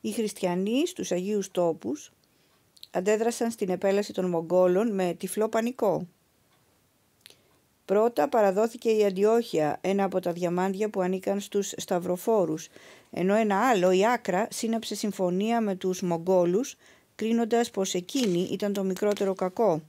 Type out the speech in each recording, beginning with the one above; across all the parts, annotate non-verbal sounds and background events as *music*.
Οι χριστιανοί στους Αγίους Τόπους αντέδρασαν στην επέλαση των Μογγόλων με τυφλό πανικό. Πρώτα παραδόθηκε η Αντιόχεια, ένα από τα διαμάντια που ανήκαν στους Σταυροφόρους, ενώ ένα άλλο, η Άκρα, σύναψε συμφωνία με τους Μογγόλους, κρίνοντας πως εκείνη ήταν το μικρότερο κακό.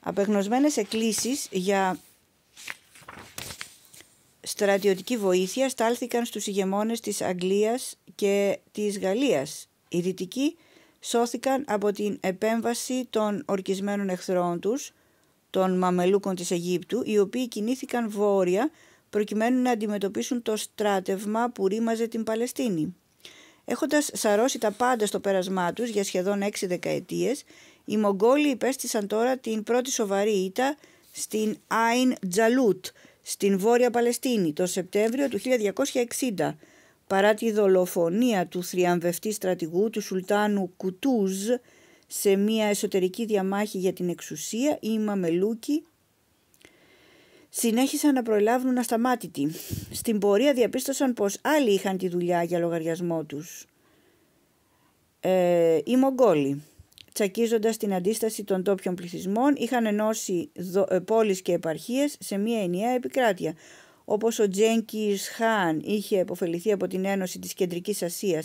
Απεγνωσμένες εκκλήσεις για στρατιωτική βοήθεια στάλθηκαν στους ηγεμόνες της Αγγλίας και της Γαλλίας. Οι δυτικοί σώθηκαν από την επέμβαση των ορκισμένων εχθρών τους, των μαμελούκων της Αιγύπτου, οι οποίοι κινήθηκαν βόρεια προκειμένου να αντιμετωπίσουν το στράτευμα που ρήμαζε την Παλαιστίνη. Έχοντας σαρώσει τα πάντα στο πέρασμά τους για σχεδόν έξι δεκαετίες, οι Μογγόλοι υπέστησαν τώρα την πρώτη σοβαρή ήττα στην Άιν Τζαλούτ, στην Βόρεια Παλαιστίνη το Σεπτέμβριο του 1260 παρά τη δολοφονία του θριαμβευτή στρατηγού του Σουλτάνου Κουτούζ σε μια εσωτερική διαμάχη για την εξουσία οι Μαμελούκοι συνέχισαν να προελάβουν ασταμάτητοι. Στην πορεία διαπίστωσαν πως άλλοι είχαν τη δουλειά για λογαριασμό τους. Ε, οι Μογγόλοι Τσακίζοντας την αντίσταση των τόπιων πληθυσμών, είχαν ενώσει ε, πόλεις και επαρχίες σε μια ενιαία επικράτεια. Όπως ο Τζένκις Χάν είχε υποφεληθεί από την Ένωση της Κεντρικής Ασίας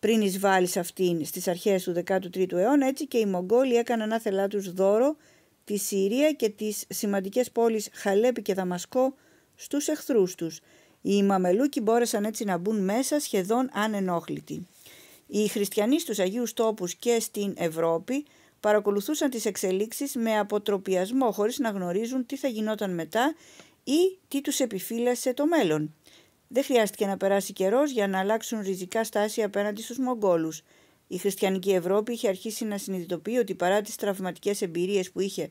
πριν εισβάλλει σε αυτήν στις αρχές του 13ου αιώνα, έτσι και οι Μογγόλοι έκαναν άθελά τους δώρο τη Συρία και τις σημαντικές πόλεις Χαλέπη και Δαμασκό στους εχθρούς τους. Οι Μαμελούκοι μπόρεσαν έτσι να μπουν μέσα σχεδόν ανενόχλητοι. Οι χριστιανοί στους Αγίους Τόπους και στην Ευρώπη παρακολουθούσαν τις εξελίξεις με αποτροπιασμό χωρίς να γνωρίζουν τι θα γινόταν μετά ή τι τους επιφύλασε το μέλλον. Δεν χρειάστηκε να περάσει καιρός για να αλλάξουν ριζικά στάση απέναντι στους Μογγόλους. Η χριστιανική Ευρώπη είχε αρχίσει να συνειδητοποιεί ότι παρά τις τραυματικές εμπειρίες που είχε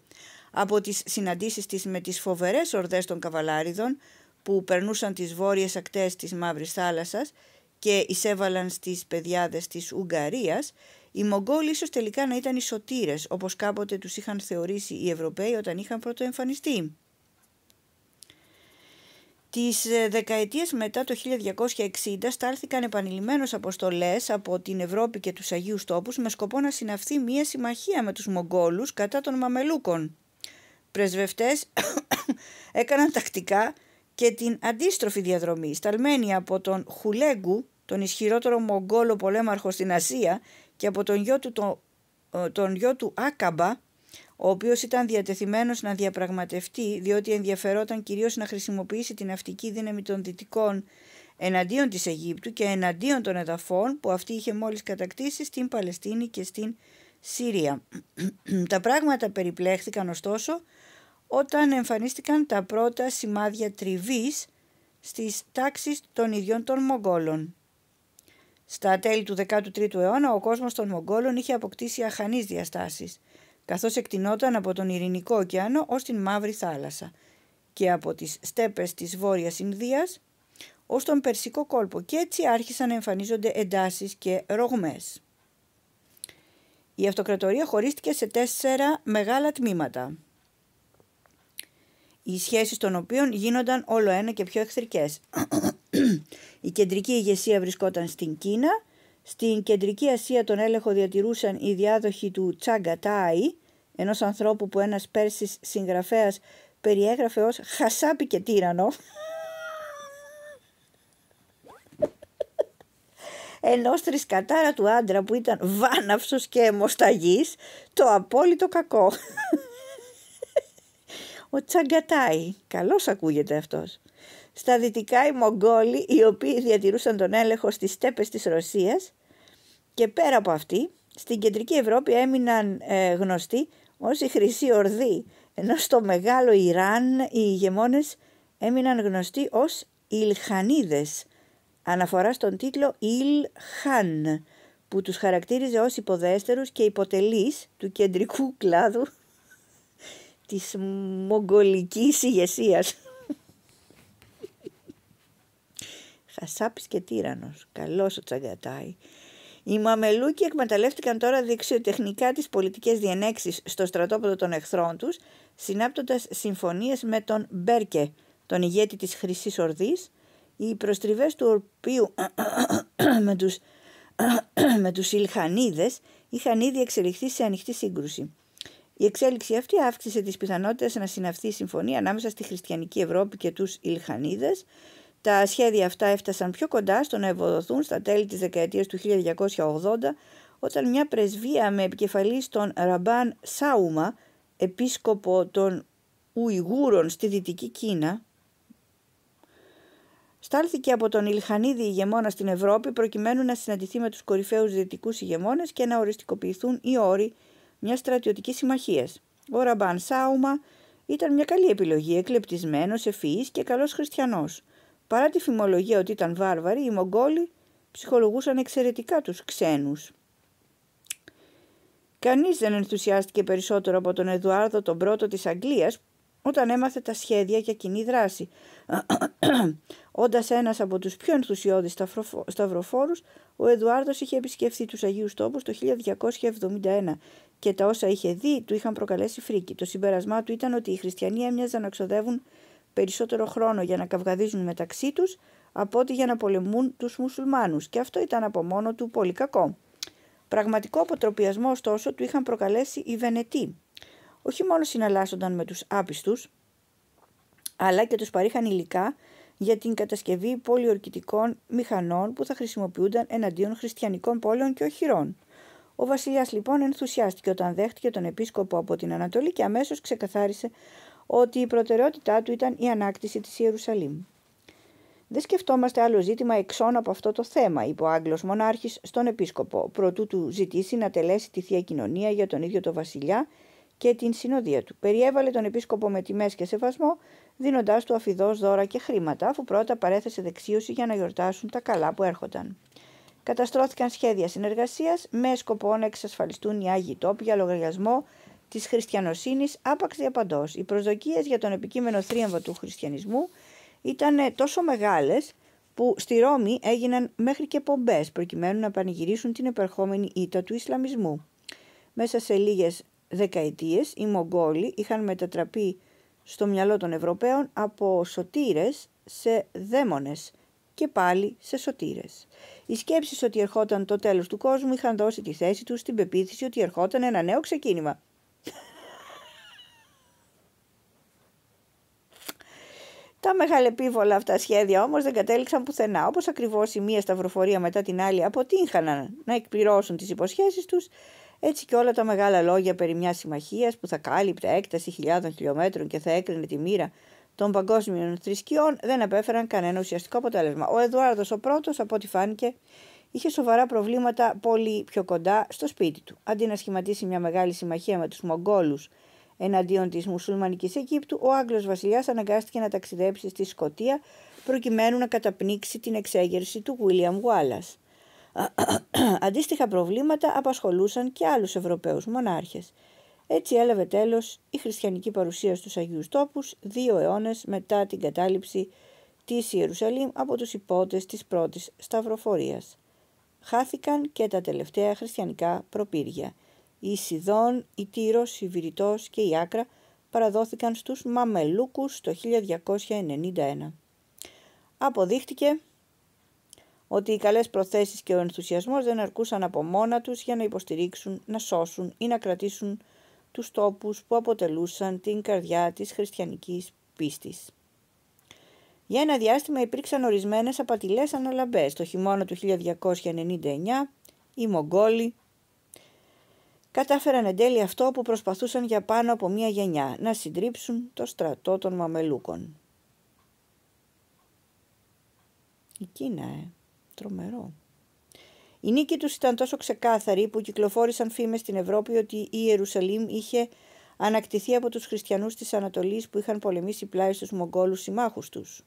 από τις συναντήσεις της με τις φοβερές ορδές των καβαλάριδων που περνούσαν τις βόρειες ακτές της Μαύρης Θάλασσας, και εισέβαλαν στις παιδιάδες της Ουγγαρίας, οι Μογγόλοι ίσως τελικά να ήταν οι σωτήρες, όπως κάποτε τους είχαν θεωρήσει οι Ευρωπαίοι όταν είχαν πρωτοεμφανιστεί. Τις ε, δεκαετίες μετά το 1260 στάλθηκαν επανειλημμένως αποστολές από την Ευρώπη και τους Αγίους Τόπους με σκοπό να συναυθεί μία συμμαχία με τους Μογγόλους κατά των Μαμελούκων. Πρεσβευτές *coughs* έκαναν τακτικά και την αντίστροφη διαδρομή, σταλμένη από τον Χουλέγκου, τον ισχυρότερο Μογγόλο πολέμαρχο στην Ασία και από τον γιο του, ε, τον, γιο του Άκαμπα, ο οποίος ήταν διατεθειμένος να διαπραγματευτεί διότι ενδιαφερόταν κυρίως να χρησιμοποιήσει την αυτική δύναμη των δυτικών εναντίον της Αιγύπτου και εναντίον των εδαφών που αυτή είχε μόλις κατακτήσει στην Παλαιστίνη και στην Σύρια. *clears throat* Τα πράγματα περιπλέχθηκαν ωστόσο όταν εμφανίστηκαν τα πρώτα σημάδια τριβής στις τάξεις των ιδιών των Μογγόλων. Στα τέλη του 13ου αιώνα ο κόσμος των Μογγόλων είχε αποκτήσει αχανείς διαστάσεις, καθώς εκτινόταν από τον Ειρηνικό ωκεανό ως την Μαύρη θάλασσα και από τις στέπες της Βόρειας Ινδίας ως τον Περσικό κόλπο και έτσι άρχισαν να εμφανίζονται εντάσεις και ρογμές. Η αυτοκρατορία χωρίστηκε σε τέσσερα μεγάλα τμήματα – οι σχέσεις των οποίων γίνονταν όλο ένα και πιο εχθρικές. η κεντρική ηγεσία βρισκόταν στην Κίνα, στην Κεντρική Ασία τον έλεγχο διατηρούσαν οι διάδοχοι του Τσάγκα Τάι, ενός ανθρώπου που ένας Πέρσης συγγραφέας περιέγραφε ως χασάπι και τύρανο, ενός τρισκατάρα του άντρα που ήταν βάναυσος και αιμοσταγής, το απόλυτο κακό ο Τσαγκατάι, Καλώς ακούγεται αυτός. Στα δυτικά οι Μογγόλοι οι οποίοι διατηρούσαν τον έλεγχο στις στέπες της Ρωσίας και πέρα από αυτή στην κεντρική Ευρώπη έμειναν ε, γνωστοί ως η Χρυσή Ορδή ενώ στο μεγάλο Ιράν οι ηγεμόνες έμειναν γνωστοί ως Ιλχανίδες αναφορά στον τίτλο Ιλχάν που τους χαρακτήριζε ως υποδέστερους και υποτελείς του κεντρικού κλάδου της μογγολικής ηγεσίας. Χασάπης και τύρανος, καλός ο Τσαγκατάη. Οι Μαμελούκοι εκμεταλλεύτηκαν τώρα δεξιοτεχνικά τις πολιτικές διενέξεις στο στρατόπεδο των εχθρών τους, συνάπτοντας συμφωνίες με τον Μπέρκε, τον ηγέτη της χρυσής Ορδής, οι προστριβές του οποίου *coughs* με τους, *coughs* με τους Ιλχανίδες είχαν ήδη εξελιχθεί σε ανοιχτή σύγκρουση. Η εξέλιξη αυτή αύξησε τις πιθανότητες να συναυθεί η συμφωνία ανάμεσα στη χριστιανική Ευρώπη και τους Ιλχανίδες. Τα σχέδια αυτά έφτασαν πιο κοντά στο να ευοδοθούν στα τέλη της δεκαετίας του 1980 όταν μια πρεσβεία με επικεφαλής τον Ραμπάν Σάουμα, επίσκοπο των Ουιγούρων στη Δυτική Κίνα, στάλθηκε από τον Ιλχανίδη ηγεμόνα στην Ευρώπη προκειμένου να συναντηθεί με τους κορυφαίους δυτικούς ηγεμόνες και να οριστικοποιηθούν οι όροι μιας στρατιωτικής συμμαχίας. Ο Ραμπάν Σάουμα ήταν μια καλή επιλογή, εκλεπτισμένος, ευφυής και καλός χριστιανός. Παρά τη φημολογία ότι ήταν βάρβαροι, οι Μογγόλοι ψυχολογούσαν εξαιρετικά τους ξένους. Κανείς δεν ενθουσιάστηκε περισσότερο από τον Εδουάρδο τον πρώτο της Αγγλίας όταν έμαθε τα σχέδια για κοινή δράση, *clears throat* Όντας ένας από τους πιο ενθουσιώδεις σταυροφόρους, ο Εδουάρδος είχε επισκεφθεί τους Αγίους Τόπους το 1271 και τα όσα είχε δει του είχαν προκαλέσει φρίκη. Το συμπέρασμά του ήταν ότι οι χριστιανοί έμοιαζαν να ξοδεύουν περισσότερο χρόνο για να καυγαδίζουν μεταξύ τους από ότι για να πολεμούν τους μουσουλμάνους, και αυτό ήταν από μόνο του πολύ κακό. Πραγματικό αποτροπιασμό, ωστόσο, του είχαν προκαλέσει οι Βενετοί όχι μόνο συναλλάσσονταν με τους άπιστους, αλλά και τους παρήχαν υλικά για την κατασκευή πολιορκητικών μηχανών που θα χρησιμοποιούνταν εναντίον χριστιανικών πόλεων και οχυρών. Ο βασιλιάς λοιπόν ενθουσιάστηκε όταν δέχτηκε τον επίσκοπο από την Ανατολή και αμέσως ξεκαθάρισε ότι η προτεραιότητά του ήταν η ανάκτηση της Ιερουσαλήμ. Δεν σκεφτόμαστε άλλο ζήτημα εξών από αυτό το θέμα, είπε ο Άγγλος Μονάρχης στον επίσκοπο, προτού του ζητήσει να τελέσει τη θεία κοινωνία για τον ίδιο τον βασιλιά και την συνοδεία του. Περιέβαλε τον επίσκοπο με τιμές και σεβασμό, δίνοντάς του αφιδός δώρα και χρήματα, αφού πρώτα παρέθεσε δεξίωση για να γιορτάσουν τα καλά που έρχονταν. Καταστρώθηκαν σχέδια συνεργασίας με σκοπό να εξασφαλιστούν οι άγιοι τόποι για λογαριασμό της χριστιανοσύνης άπαξ διαπαντό. Οι προσδοκίες για τον επικείμενο θρίαμβο του χριστιανισμού ήταν τόσο μεγάλες που στη Ρώμη έγιναν μέχρι και πομπές προκειμένου να πανηγυρίσουν την επερχόμενη ήττα του Ισλαμισμού. Μέσα σε λίγες δεκαετίες οι Μογγόλοι είχαν μετατραπεί στο μυαλό των Ευρωπαίων από σωτήρες σε δαίμονες και πάλι σε σωτήρες. Οι σκέψεις ότι ερχόταν το τέλος του κόσμου είχαν δώσει τη θέση τους στην πεποίθηση ότι ερχόταν ένα νέο ξεκίνημα. Τα μεγαλεπίβολα αυτά σχέδια όμως δεν κατέληξαν πουθενά, όπως ακριβώς η μία σταυροφορία μετά την άλλη αποτύχαναν να εκπληρώσουν τις υποσχέσεις τους, έτσι και όλα τα μεγάλα λόγια περί μιας συμμαχίας που θα κάλυπτε έκταση χιλιάδων χιλιόμετρων και θα έκρινε τη μοίρα των παγκόσμιων θρησκειών δεν απέφεραν κανένα ουσιαστικό αποτέλεσμα. Ο Εδουάρδος ο πρώτος, από ό,τι φάνηκε, είχε σοβαρά προβλήματα πολύ πιο κοντά στο σπίτι του. Αντί να σχηματίσει μια μεγάλη συμμαχία με τους Μογγόλους εναντίον της μουσουλμανικής Αιγύπτου, ο Άγγλος βασιλιάς αναγκάστηκε να ταξιδέψει στη Σκωτία προκειμένου να καταπνίξει την εξέγερση του Βίλιαμ Γουάλλα. Αντίστοιχα προβλήματα απασχολούσαν και άλλους Ευρωπαίους μονάρχες. Έτσι έλαβε τέλος η χριστιανική παρουσία στους Αγίους Τόπους δύο αιώνες μετά την κατάληψη της Ιερουσαλήμ από τους υπότες της πρώτης σταυροφορίας. Χάθηκαν και τα τελευταία χριστιανικά προπύργια. Η Σιδών, η Τύρος, η Βυρητός και η Άκρα παραδόθηκαν στους Μαμελούκους το 1291. Αποδείχτηκε ότι οι καλές προθέσεις και ο ενθουσιασμός δεν αρκούσαν από μόνα τους για να υποστηρίξουν, να σώσουν ή να κρατήσουν τους τόπους που αποτελούσαν την καρδιά της χριστιανικής πίστης. Για ένα διάστημα υπήρξαν ορισμένες απατηλές αναλαμπές. Το χειμώνα του 1299 οι Μογγόλοι κατάφεραν εν τέλει αυτό που προσπαθούσαν για πάνω από μία γενιά, να συντρίψουν το στρατό των Μαμελούκων. Η ε. Τρομερό. Η νίκη τους ήταν τόσο ξεκάθαρη που κυκλοφόρησαν φήμες στην Ευρώπη ότι η Ιερουσαλήμ είχε ανακτηθεί από τους χριστιανούς της Ανατολής που είχαν πολεμήσει πλάι στους Μογγόλους συμμάχους τους.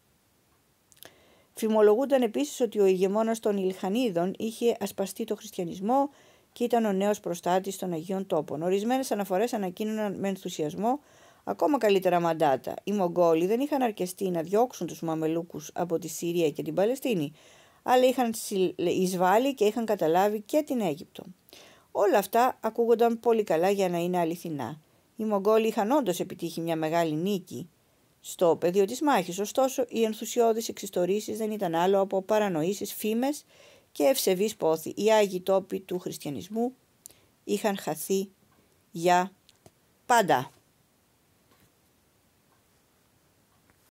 Φημολογούνταν επίσης ότι ο ηγεμόνας των Ιλχανίδων είχε ασπαστεί το χριστιανισμό και ήταν ο νέος προστάτης των Αγίων Τόπων. Ορισμένες αναφορές ανακοίνωναν με ενθουσιασμό ακόμα καλύτερα μαντάτα. Οι Μογγόλοι δεν είχαν αρκεστεί να διώξουν τους Μαμελούκους από τη Συρία και την Παλαιστίνη, αλλά είχαν εισβάλει και είχαν καταλάβει και την Αίγυπτο. Όλα αυτά ακούγονταν πολύ καλά για να είναι αληθινά. Οι Μογγόλοι είχαν όντως επιτύχει μια μεγάλη νίκη στο πεδίο της μάχης, ωστόσο οι ενθουσιώδεις εξιστορήσεις δεν ήταν άλλο από παρανοήσεις, φήμες και ευσεβείς πόθη. Οι Άγιοι τόποι του χριστιανισμού είχαν χαθεί για πάντα.